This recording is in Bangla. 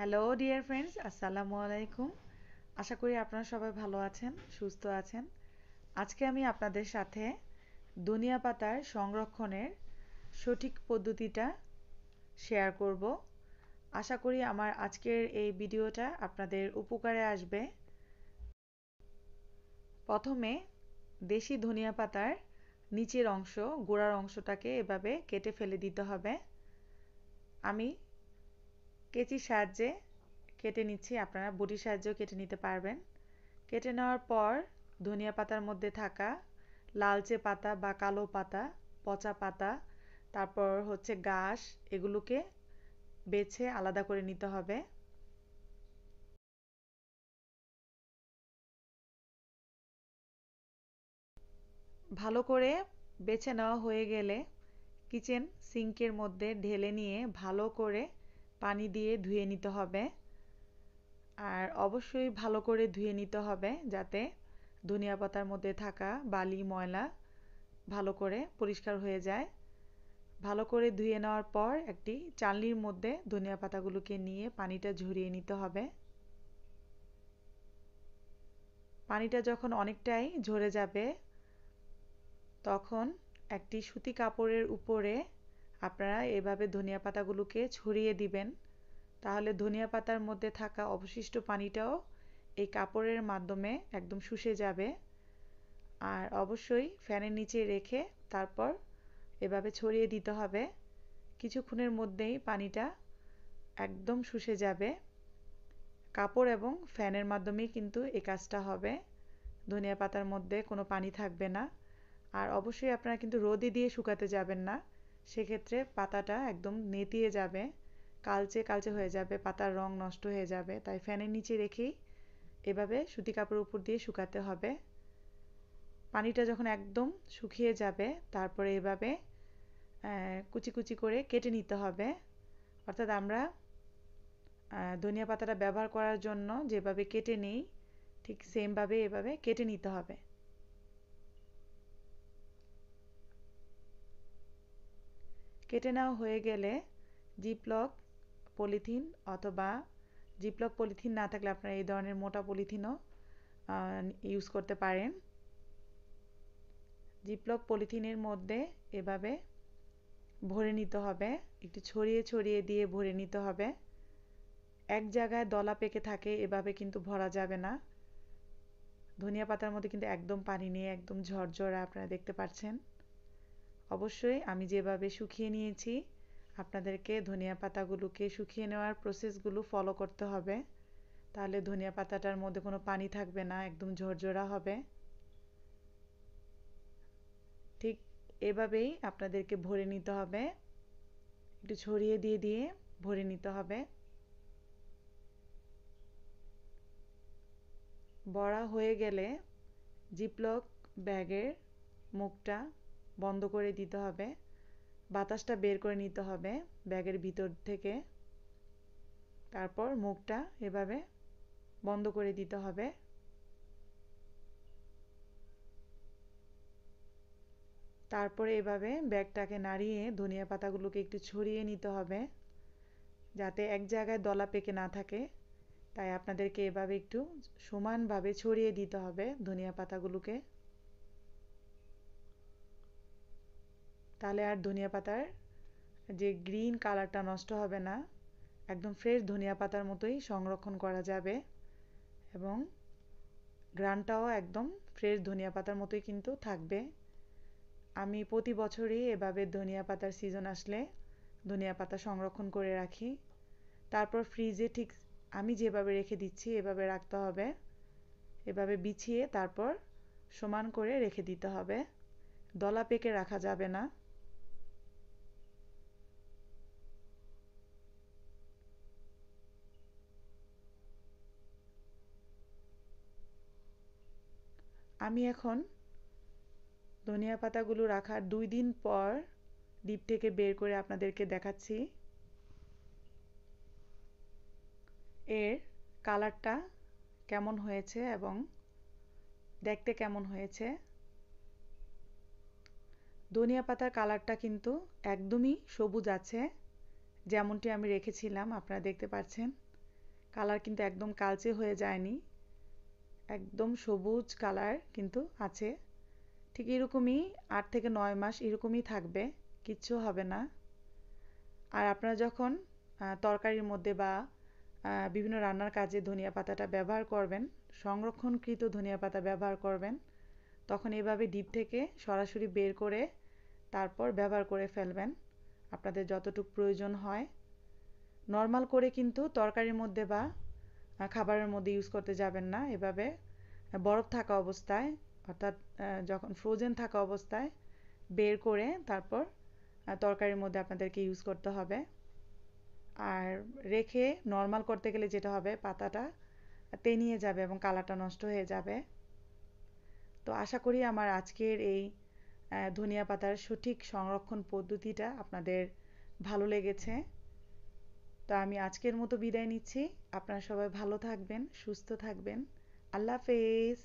হ্যালো ডিয়ার ফ্রেন্ডস আসসালামু আলাইকুম আশা করি আপনারা সবাই ভালো আছেন সুস্থ আছেন আজকে আমি আপনাদের সাথে দুনিয়া পাতার সংরক্ষণের সঠিক পদ্ধতিটা শেয়ার করব আশা করি আমার আজকের এই ভিডিওটা আপনাদের উপকারে আসবে প্রথমে দেশি ধনিয়া পাতার নিচের অংশ গোড়ার অংশটাকে এভাবে কেটে ফেলে দিতে হবে আমি কেচির সাহায্যে কেটে নিচ্ছি আপনারা বুটির সাহায্যেও কেটে নিতে পারবেন কেটে নেওয়ার পর ধনিয়া পাতার মধ্যে থাকা লালচে পাতা বা কালো পাতা পচা পাতা তারপর হচ্ছে ঘাস এগুলোকে বেছে আলাদা করে নিতে হবে ভালো করে বেছে নেওয়া হয়ে গেলে কিচেন সিঙ্কের মধ্যে ঢেলে নিয়ে ভালো করে পানি দিয়ে ধুয়ে নিতে হবে আর অবশ্যই ভালো করে ধুয়ে নিতে হবে যাতে ধনিয়া পাতার মধ্যে থাকা বালি ময়লা ভালো করে পরিষ্কার হয়ে যায় ভালো করে ধুয়ে নেওয়ার পর একটি চালনির মধ্যে ধনিয়া পাতাগুলোকে নিয়ে পানিটা ঝরিয়ে নিতে হবে পানিটা যখন অনেকটাই ঝরে যাবে তখন একটি সুতি কাপড়ের উপরে আপনারা এভাবে ধনিয়া পাতাগুলোকে ছড়িয়ে দিবেন তাহলে ধনিয়া পাতার মধ্যে থাকা অবশিষ্ট পানিটাও এই কাপড়ের মাধ্যমে একদম শুষে যাবে আর অবশ্যই ফ্যানের নিচে রেখে তারপর এভাবে ছড়িয়ে দিতে হবে কিছুক্ষণের মধ্যেই পানিটা একদম শুষে যাবে কাপড় এবং ফ্যানের মাধ্যমেই কিন্তু এই কাজটা হবে ধনিয়া পাতার মধ্যে কোনো পানি থাকবে না আর অবশ্যই আপনারা কিন্তু রোদে দিয়ে শুকাতে যাবেন না সেক্ষেত্রে পাতাটা একদম নেতিয়ে যাবে কালচে কালচে হয়ে যাবে পাতার রং নষ্ট হয়ে যাবে তাই ফ্যানের নিচে রেখেই এভাবে সুতি কাপড়ের উপর দিয়ে শুকাতে হবে পানিটা যখন একদম শুকিয়ে যাবে তারপরে এভাবে কুচি কুচি করে কেটে নিতে হবে অর্থাৎ আমরা ধনিয়া পাতাটা ব্যবহার করার জন্য যেভাবে কেটে নেই ঠিক সেমভাবে এভাবে কেটে নিতে হবে কেটে নেওয়া হয়ে গেলে জিপলক পলিথিন অথবা জিপলক পলিথিন না থাকলে আপনারা এই ধরনের মোটা পলিথিনও ইউজ করতে পারেন জিপলক পলিথিনের মধ্যে এভাবে ভরে নিতে হবে একটু ছড়িয়ে ছড়িয়ে দিয়ে ভরে নিতে হবে এক জায়গায় দলা পেকে থাকে এভাবে কিন্তু ভরা যাবে না ধনিয়া পাতার মধ্যে কিন্তু একদম পানি নেই একদম ঝরঝরা আপনারা দেখতে পাচ্ছেন অবশ্যই আমি যেভাবে শুকিয়ে নিয়েছি আপনাদেরকে ধনিয়া পাতাগুলোকে শুকিয়ে নেওয়ার প্রসেসগুলো ফলো করতে হবে তাহলে ধনিয়া পাতাটার মধ্যে কোনো পানি থাকবে না একদম ঝরঝরা হবে ঠিক এভাবেই আপনাদেরকে ভরে নিতে হবে একটু ছড়িয়ে দিয়ে দিয়ে ভরে নিতে হবে বড়া হয়ে গেলে জিপলক ব্যাগের মুখটা বন্ধ করে দিতে হবে বাতাসটা বের করে নিতে হবে ব্যাগের ভিতর থেকে তারপর মুখটা এভাবে বন্ধ করে দিতে হবে তারপরে এভাবে ব্যাগটাকে নাড়িয়ে ধনিয়া পাতাগুলোকে একটু ছড়িয়ে নিতে হবে যাতে এক জায়গায় দলা পেকে না থাকে তাই আপনাদেরকে এভাবে একটু সমানভাবে ছড়িয়ে দিতে হবে ধনিয়া পাতাগুলোকে তাহলে আর ধনিয়া পাতার যে গ্রিন কালারটা নষ্ট হবে না একদম ফ্রেশ ধনিয়া পাতার মতোই সংরক্ষণ করা যাবে এবং গ্রানটাও একদম ফ্রেশ ধনিয়া পাতার মতোই কিন্তু থাকবে আমি প্রতি বছরই এভাবে ধনিয়া পাতার সিজন আসলে ধনিয়া পাতা সংরক্ষণ করে রাখি তারপর ফ্রিজে ঠিক আমি যেভাবে রেখে দিচ্ছি এভাবে রাখতে হবে এভাবে বিছিয়ে তারপর সমান করে রেখে দিতে হবে দলা পেকে রাখা যাবে না আমি এখন ধনিয়া পাতাগুলো রাখার দুই দিন পর ডিপ থেকে বের করে আপনাদেরকে দেখাচ্ছি এর কালারটা কেমন হয়েছে এবং দেখতে কেমন হয়েছে ধনিয়া পাতার কালারটা কিন্তু একদমই সবুজ আছে যেমনটি আমি রেখেছিলাম আপনারা দেখতে পাচ্ছেন কালার কিন্তু একদম কালচে হয়ে যায়নি একদম সবুজ কালার কিন্তু আছে ঠিক এরকমই আট থেকে নয় মাস এরকমই থাকবে কিচ্ছু হবে না আর আপনারা যখন তরকারির মধ্যে বা বিভিন্ন রান্নার কাজে ধনিয়া পাতাটা ব্যবহার করবেন সংরক্ষণকৃত ধনিয়া পাতা ব্যবহার করবেন তখন এভাবে ডিপ থেকে সরাসরি বের করে তারপর ব্যবহার করে ফেলবেন আপনাদের যতটুকু প্রয়োজন হয় নর্মাল করে কিন্তু তরকারির মধ্যে বা খাবারের মধ্যে ইউজ করতে যাবেন না এভাবে বরফ থাকা অবস্থায় অর্থাৎ যখন ফ্রোজেন থাকা অবস্থায় বের করে তারপর তরকারির মধ্যে আপনাদেরকে ইউজ করতে হবে আর রেখে নর্মাল করতে গেলে যেটা হবে পাতাটা তেনিয়ে যাবে এবং কালারটা নষ্ট হয়ে যাবে তো আশা করি আমার আজকের এই ধনিয়া পাতার সঠিক সংরক্ষণ পদ্ধতিটা আপনাদের ভালো লেগেছে তো আমি আজকের মতো বিদায় নিচ্ছি আপনারা সবাই ভালো থাকবেন সুস্থ থাকবেন আল্লাহ হাফেজ